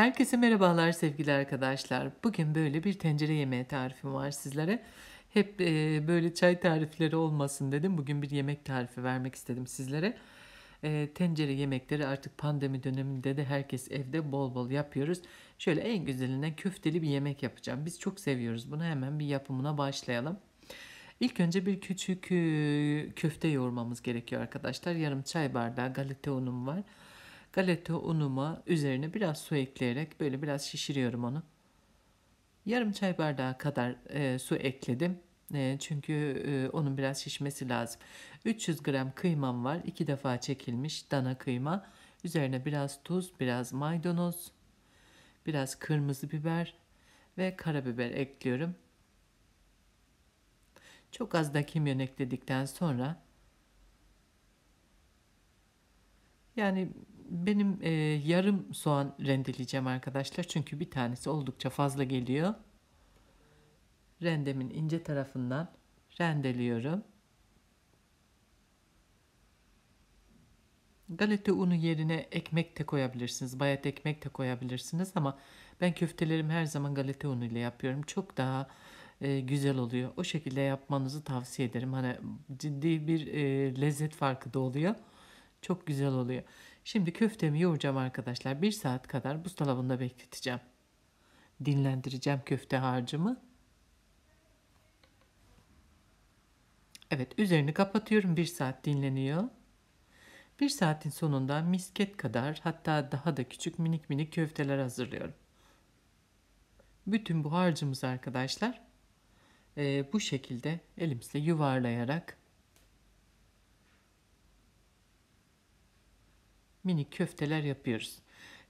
Herkese merhabalar sevgili arkadaşlar. Bugün böyle bir tencere yemeği tarifim var sizlere. Hep e, böyle çay tarifleri olmasın dedim. Bugün bir yemek tarifi vermek istedim sizlere. E, tencere yemekleri artık pandemi döneminde de herkes evde bol bol yapıyoruz. Şöyle en güzelinden köfteli bir yemek yapacağım. Biz çok seviyoruz bunu. Hemen bir yapımına başlayalım. İlk önce bir küçük e, köfte yoğurmamız gerekiyor arkadaşlar. Yarım çay bardağı galeta unum var galeta unuma üzerine biraz su ekleyerek böyle biraz şişiriyorum onu. Yarım çay bardağı kadar e, su ekledim. E, çünkü e, onun biraz şişmesi lazım. 300 gram kıymam var. iki defa çekilmiş dana kıyma. Üzerine biraz tuz, biraz maydanoz, biraz kırmızı biber ve karabiber ekliyorum. Çok az da kimyon ekledikten sonra yani benim e, yarım soğan rendeleyeceğim arkadaşlar. Çünkü bir tanesi oldukça fazla geliyor. Rendemin ince tarafından rendeliyorum. Galeta unu yerine ekmek de koyabilirsiniz. Bayat ekmek de koyabilirsiniz ama ben köftelerim her zaman galeta unu ile yapıyorum. Çok daha e, güzel oluyor. O şekilde yapmanızı tavsiye ederim. Hani ciddi bir e, lezzet farkı da oluyor. Çok güzel oluyor. Şimdi köftemi yoğuracağım arkadaşlar. Bir saat kadar buzdolabında bekleteceğim. Dinlendireceğim köfte harcımı. Evet üzerini kapatıyorum. Bir saat dinleniyor. Bir saatin sonunda misket kadar hatta daha da küçük minik minik köfteler hazırlıyorum. Bütün bu harcımızı arkadaşlar e, bu şekilde elimizle yuvarlayarak minik köfteler yapıyoruz.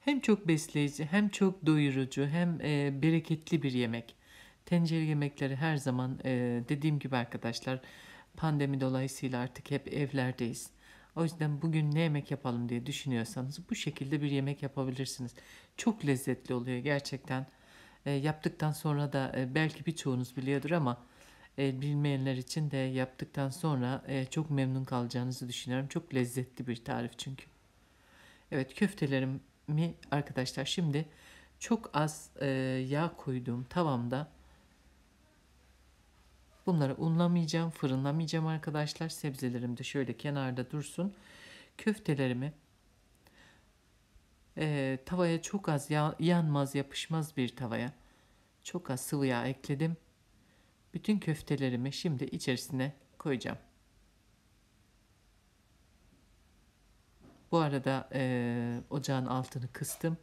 Hem çok besleyici, hem çok doyurucu, hem e, bereketli bir yemek. Tencere yemekleri her zaman e, dediğim gibi arkadaşlar pandemi dolayısıyla artık hep evlerdeyiz. O yüzden bugün ne yemek yapalım diye düşünüyorsanız bu şekilde bir yemek yapabilirsiniz. Çok lezzetli oluyor gerçekten. E, yaptıktan sonra da e, belki birçoğunuz biliyordur ama e, bilmeyenler için de yaptıktan sonra e, çok memnun kalacağınızı düşünüyorum. Çok lezzetli bir tarif çünkü. Evet köftelerimi arkadaşlar şimdi çok az e, yağ koyduğum tavamda bunları unlamayacağım, fırınlamayacağım arkadaşlar. Sebzelerim de şöyle kenarda dursun. Köftelerimi e, tavaya çok az yağ, yanmaz yapışmaz bir tavaya çok az sıvı yağ ekledim. Bütün köftelerimi şimdi içerisine koyacağım. Bu arada e, ocağın altını kıstım.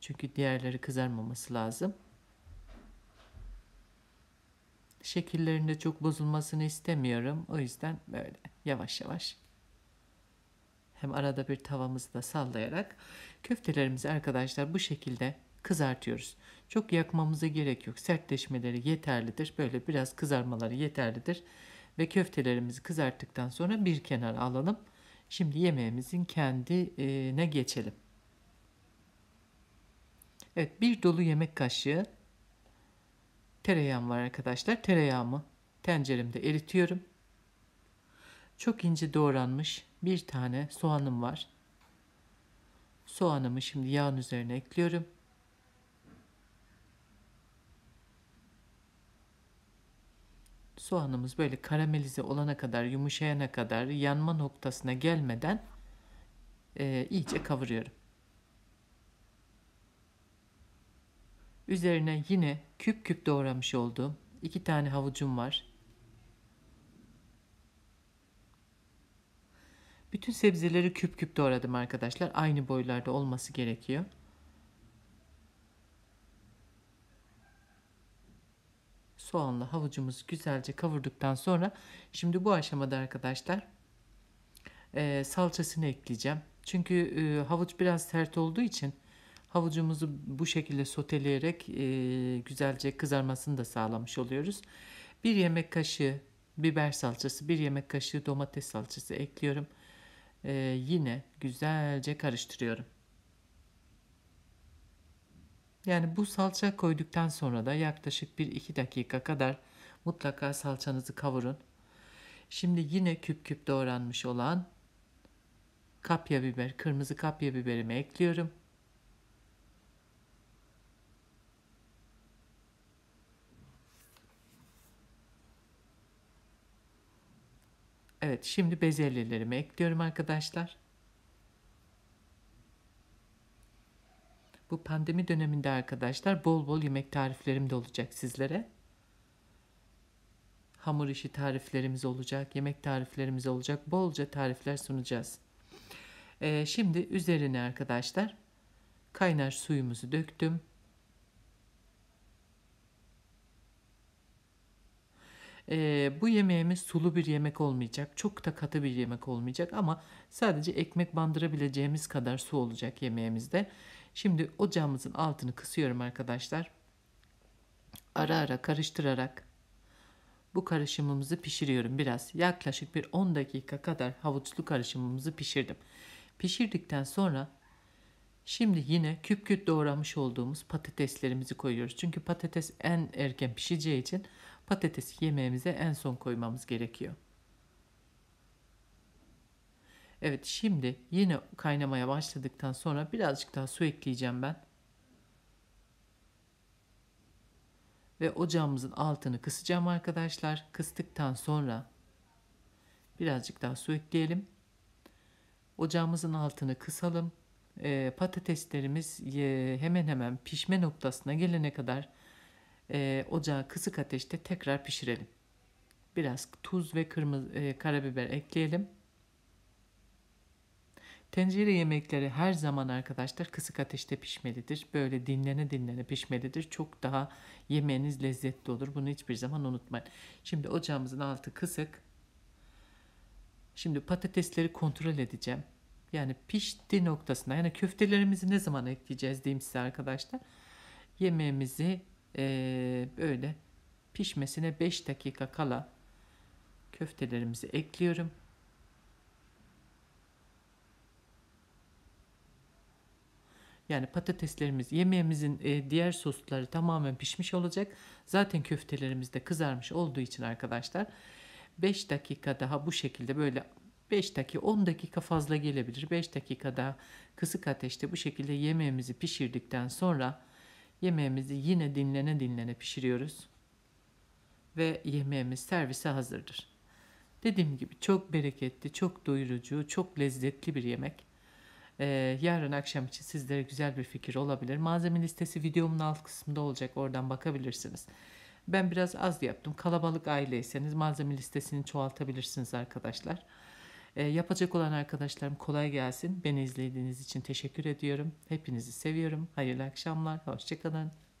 Çünkü diğerleri kızarmaması lazım. Şekillerinde çok bozulmasını istemiyorum. O yüzden böyle yavaş yavaş. Hem arada bir tavamızı da sallayarak köftelerimizi arkadaşlar bu şekilde kızartıyoruz. Çok yakmamıza gerek yok. Sertleşmeleri yeterlidir. Böyle biraz kızarmaları yeterlidir. Ve köftelerimizi kızarttıktan sonra bir kenara alalım. Şimdi yemeğimizin kendine geçelim. Evet bir dolu yemek kaşığı tereyağım var arkadaşlar. Tereyağımı tenceremde eritiyorum. Çok ince doğranmış bir tane soğanım var. Soğanımı şimdi yağın üzerine ekliyorum. soğanımız böyle karamelize olana kadar, yumuşayana kadar, yanma noktasına gelmeden e, iyice kavuruyorum. Üzerine yine küp küp doğramış olduğum iki tane havucum var. Bütün sebzeleri küp küp doğradım arkadaşlar. Aynı boylarda olması gerekiyor. soğanla havucumuzu güzelce kavurduktan sonra şimdi bu aşamada arkadaşlar e, salçasını ekleyeceğim. Çünkü e, havuç biraz sert olduğu için havucumuzu bu şekilde soteleyerek e, güzelce kızarmasını da sağlamış oluyoruz. Bir yemek kaşığı biber salçası, bir yemek kaşığı domates salçası ekliyorum. E, yine güzelce karıştırıyorum. Yani bu salça koyduktan sonra da yaklaşık 1-2 dakika kadar mutlaka salçanızı kavurun. Şimdi yine küp küp doğranmış olan kapya biber, kırmızı kapya biberimi ekliyorum. Evet şimdi bezelyelerimi ekliyorum arkadaşlar. Bu pandemi döneminde arkadaşlar bol bol yemek tariflerim de olacak sizlere. Hamur işi tariflerimiz olacak, yemek tariflerimiz olacak. Bolca tarifler sunacağız. Ee, şimdi üzerine arkadaşlar kaynar suyumuzu döktüm. Ee, bu yemeğimiz sulu bir yemek olmayacak. Çok da katı bir yemek olmayacak ama sadece ekmek bandırabileceğimiz kadar su olacak yemeğimizde. Şimdi ocağımızın altını kısıyorum arkadaşlar. Ara ara karıştırarak bu karışımımızı pişiriyorum biraz. Yaklaşık bir 10 dakika kadar havuçlu karışımımızı pişirdim. Pişirdikten sonra şimdi yine küp küp doğramış olduğumuz patateslerimizi koyuyoruz. Çünkü patates en erken pişeceği için patatesi yemeğimize en son koymamız gerekiyor. Evet şimdi yine kaynamaya başladıktan sonra birazcık daha su ekleyeceğim ben. Ve ocağımızın altını kısacağım arkadaşlar. Kıstıktan sonra birazcık daha su ekleyelim. Ocağımızın altını kısalım. E, patateslerimiz e, hemen hemen pişme noktasına gelene kadar e, ocağı kısık ateşte tekrar pişirelim. Biraz tuz ve kırmızı e, karabiber ekleyelim. Tencere yemekleri her zaman arkadaşlar kısık ateşte pişmelidir. Böyle dinlene dinlene pişmelidir. Çok daha yemeğiniz lezzetli olur. Bunu hiçbir zaman unutmayın. Şimdi ocağımızın altı kısık. Şimdi patatesleri kontrol edeceğim. Yani pişti noktasına yani köftelerimizi ne zaman ekleyeceğiz diyeyim size arkadaşlar. Yemeğimizi e, böyle pişmesine 5 dakika kala köftelerimizi ekliyorum. Yani patateslerimiz, yemeğimizin e, diğer sosları tamamen pişmiş olacak. Zaten köftelerimiz de kızarmış olduğu için arkadaşlar 5 dakika daha bu şekilde böyle 5 dakika 10 dakika fazla gelebilir. 5 dakika daha kısık ateşte bu şekilde yemeğimizi pişirdikten sonra yemeğimizi yine dinlene dinlene pişiriyoruz. Ve yemeğimiz servise hazırdır. Dediğim gibi çok bereketli, çok doyurucu, çok lezzetli bir yemek. Ee, yarın akşam için sizlere güzel bir fikir olabilir. Malzeme listesi videomun alt kısmında olacak. Oradan bakabilirsiniz. Ben biraz az yaptım. Kalabalık aileyseniz malzeme listesini çoğaltabilirsiniz arkadaşlar. Ee, yapacak olan arkadaşlarım kolay gelsin. Beni izlediğiniz için teşekkür ediyorum. Hepinizi seviyorum. Hayırlı akşamlar. Hoşçakalın.